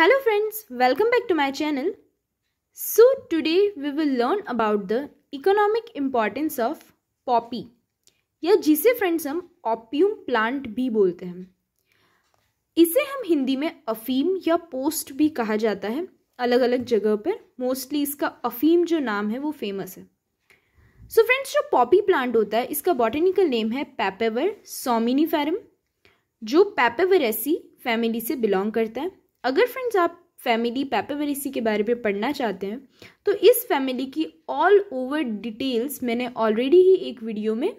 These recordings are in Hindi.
Hello friends, welcome back to my channel. So today we will learn about the economic importance of poppy या जिसे फ्रेंड्स हम ऑप्यूम प्लांट भी बोलते हैं इसे हम हिंदी में अफीम या पोस्ट भी कहा जाता है अलग अलग जगह पर मोस्टली इसका अफीम जो नाम है वो फेमस है सो so फ्रेंड्स जो पॉपी प्लांट होता है इसका बॉटेनिकल नेम है पैपेवर सोमिनीफेरम जो पैपेवरेसी फैमिली e से बिलोंग करता है अगर फ्रेंड्स आप फैमिली पैपेवेरिसी के बारे में पढ़ना चाहते हैं तो इस फैमिली की ऑल ओवर डिटेल्स मैंने ऑलरेडी ही एक वीडियो में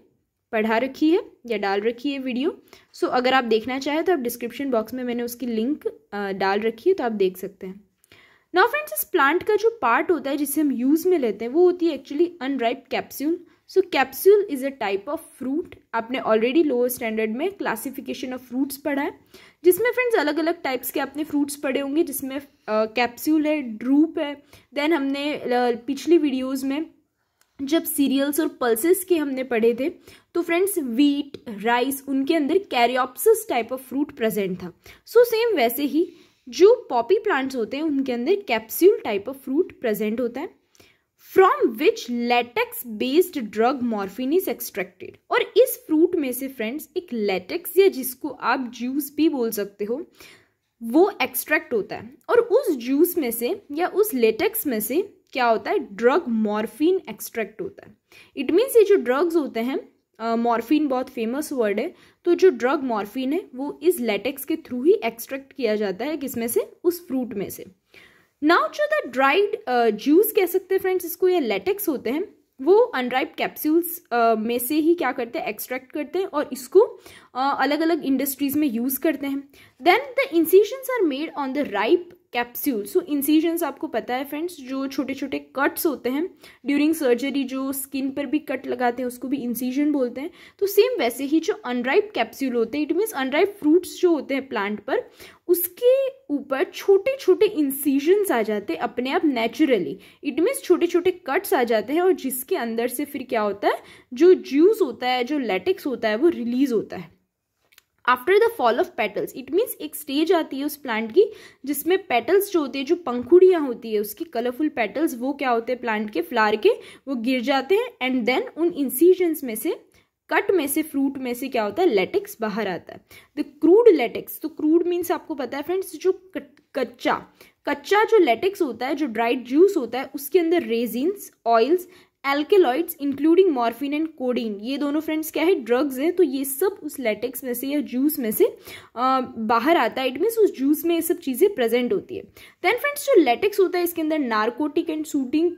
पढ़ा रखी है या डाल रखी है वीडियो सो so, अगर आप देखना चाहें तो आप डिस्क्रिप्शन बॉक्स में मैंने उसकी लिंक डाल रखी है तो आप देख सकते हैं नाउ फ्रेंड्स इस प्लांट का जो पार्ट होता है जिसे हम यूज़ में लेते हैं वो होती है actually unripe capsule so capsule is a type of fruit आपने ऑलरेडी लोअर स्टैंडर्ड में क्लासिफिकेशन ऑफ फ्रूट्स पढ़ा है जिसमें फ्रेंड्स अलग अलग टाइप्स के आपने फ्रूट्स पढ़े होंगे जिसमें कैप्सूल uh, है ड्रूप है देन हमने uh, पिछली वीडियोज़ में जब सीरियल्स और पल्सेस के हमने पढ़े थे तो फ्रेंड्स वीट राइस उनके अंदर caryopsis type of fruit present था सो so, सेम वैसे ही जो पॉपी प्लांट्स होते हैं उनके अंदर capsule type of fruit present होता है from which latex based drug morphine is extracted और इस फ्रूट में से फ्रेंड्स एक लेटेक्स या जिसको आप जूस भी बोल सकते हो वो एक्सट्रैक्ट होता है और उस जूस में से या उस लेटेक्स में से क्या होता है ड्रग मॉर्फिन एक्सट्रैक्ट होता है इट मीन्स ये जो ड्रग्स होते हैं मॉर्फिन uh, बहुत फेमस वर्ड है तो जो ड्रग मॉर्फिन है वो इस लेटेक्स के थ्रू ही एक्सट्रैक्ट किया जाता है किसमें से उस फ्रूट में से नाउ जो द ड्राइड जूस कह सकते हैं फ्रेंड्स इसको ये लेटेक्स होते हैं वो अनराइप कैप्सूल्स uh, में से ही क्या करते हैं एक्सट्रैक्ट करते हैं और इसको अलग अलग इंडस्ट्रीज में यूज़ करते हैं then the incisions are made on the ripe capsule so incisions आपको पता है फ्रेंड्स जो छोटे छोटे कट्स होते हैं ड्यूरिंग सर्जरी जो स्किन पर भी कट लगाते हैं उसको भी इंसीजन बोलते हैं तो सेम वैसे ही जो अनराइप कैप्सूल होते हैं इट मीन्स अनराइप फ्रूट्स जो होते हैं प्लांट पर उसके ऊपर छोटे छोटे इंसीजन्स आ जाते हैं अपने आप नेचुरली इट मीन्स छोटे छोटे कट्स आ जाते हैं और जिसके अंदर से फिर क्या होता है जो जूस होता है जो लेटिक्स होता है वो रिलीज होता है after the fall of petals it means एक स्टेज आती है उस प्लांट की जिसमें पेटल्स जो होते हैं जो पंखुड़ियाँ होती है उसकी कलरफुल पेटल्स वो क्या होते हैं प्लांट के फ्लार के वो गिर जाते हैं एंड देन उन इंसीजन्स में से कट में से फ्रूट में से क्या होता है लेटेक्स बाहर आता है द क्रूड लेटेक्स तो क्रूड मीन्स आपको पता है फ्रेंड्स जो कच्चा कच्चा जो लेटेक्स होता है जो ड्राइड जूस होता है उसके अंदर resins oils alkaloids including morphine and codeine ये दोनों फ्रेंड्स क्या है ड्रग्स हैं तो ये सब उस लेटेक्स में से या जूस में से आ, बाहर आता है इट मीन्स उस जूस में ये सब चीज़ें प्रेजेंट होती है देन फ्रेंड्स जो लेटेक्स होता है इसके अंदर narcotic and soothing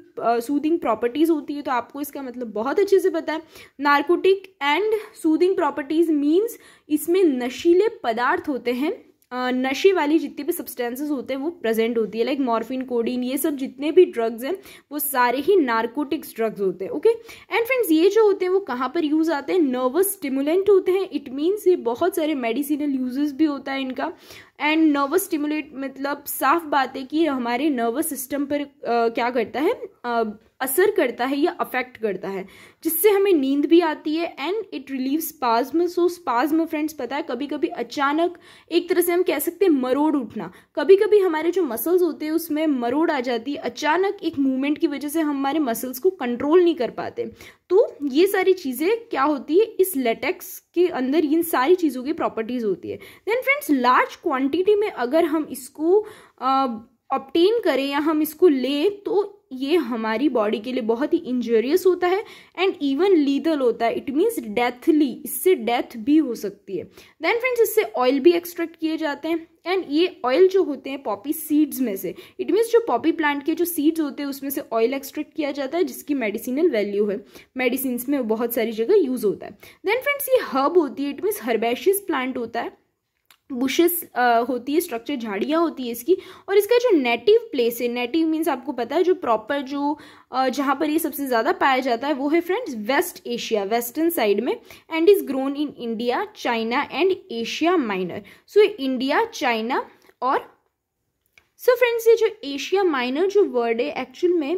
soothing properties होती है तो आपको इसका मतलब बहुत अच्छे से पता है narcotic and soothing properties means इसमें नशीले पदार्थ होते हैं नशे वाली जितनी भी सब्सटेंसेस होते हैं वो प्रेजेंट होती है लाइक मॉर्फिन कोडीन ये सब जितने भी ड्रग्स हैं वो सारे ही नार्कोटिक्स ड्रग्स होते हैं ओके एंड फ्रेंड्स ये जो होते हैं वो कहाँ पर यूज़ आते हैं नर्वस स्टिमुलेंट होते हैं इट मीन्स ये बहुत सारे मेडिसिनल यूजेस भी होता है इनका एंड नर्वस स्टिमुलेट मतलब साफ बात है कि हमारे नर्वस सिस्टम पर आ, क्या करता है आ, असर करता है या अफेक्ट करता है जिससे हमें नींद भी आती है and it relieve spasm so spasm friends पता है कभी कभी अचानक एक तरह से हम कह सकते हैं मरोड़ उठना कभी कभी हमारे जो मसल्स होते हैं उसमें मरोड़ आ जाती है अचानक एक मूवमेंट की वजह से हम हमारे मसल्स को कंट्रोल नहीं कर पाते तो ये सारी चीज़ें क्या होती है इस लेटेक्स के अंदर इन सारी चीज़ों की प्रॉपर्टीज़ होती है देन फ्रेंड्स लार्ज क्वांटिटी में अगर हम इसको ऑप्टेन करें या हम इसको लें तो ये हमारी बॉडी के लिए बहुत ही इंजरियस होता है एंड इवन लीथल होता है इट मीन्स डेथली इससे डेथ भी हो सकती है देन फ्रेंड्स इससे ऑयल भी एक्सट्रैक्ट किए जाते हैं एंड ये ऑयल जो होते हैं पॉपी सीड्स में से इट मीन्स जो पॉपी प्लांट के जो सीड्स होते हैं उसमें से ऑयल एक्सट्रैक्ट किया जाता है जिसकी मेडिसिनल वैल्यू है मेडिसिन में बहुत सारी जगह यूज़ होता है देन फ्रेंड्स ये हर्ब होती है इट मीन्स हर्बेशियस प्लांट होता है बुशेस uh, होती है स्ट्रक्चर झाड़ियाँ होती है इसकी और इसका जो नेटिव प्लेस है नेटिव मीन्स आपको पता है जो प्रॉपर जो uh, जहाँ पर ये सबसे ज़्यादा पाया जाता है वो है friends west Asia western side में and is grown in India China and Asia minor so India China और सो so फ्रेंड्स ये जो एशिया माइनर जो वर्ड है एक्चुअल में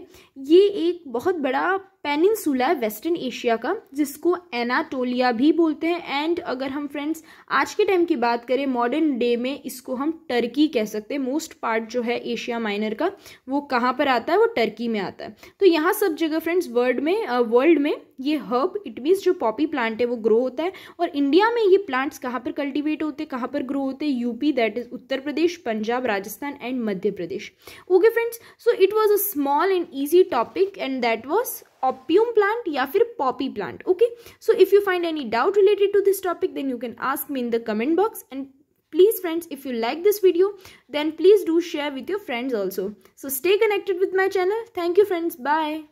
ये एक बहुत बड़ा पेनिनसुला है वेस्टर्न एशिया का जिसको एनाटोलिया भी बोलते हैं एंड अगर हम फ्रेंड्स आज के टाइम की बात करें मॉडर्न डे में इसको हम टर्की कह सकते हैं मोस्ट पार्ट जो है एशिया माइनर का वो कहाँ पर आता है वो टर्की में आता है तो यहाँ सब जगह फ्रेंड्स वर्ल्ड में वर्ल्ड में ये हर्ब इट मीन्स जो पॉपी प्लांट है वो ग्रो होता है और इंडिया में ये प्लांट्स कहाँ पर कल्टिवेट होते हैं कहाँ पर ग्रो होते हैं UP that is Uttar Pradesh Punjab Rajasthan and Madhya Pradesh okay friends so it was a small and easy topic and that was opium plant या poppy plant okay so if you find any doubt related to this topic then you can ask me in the comment box and please friends if you like this video then please do share with your friends also so stay connected with my channel thank you friends bye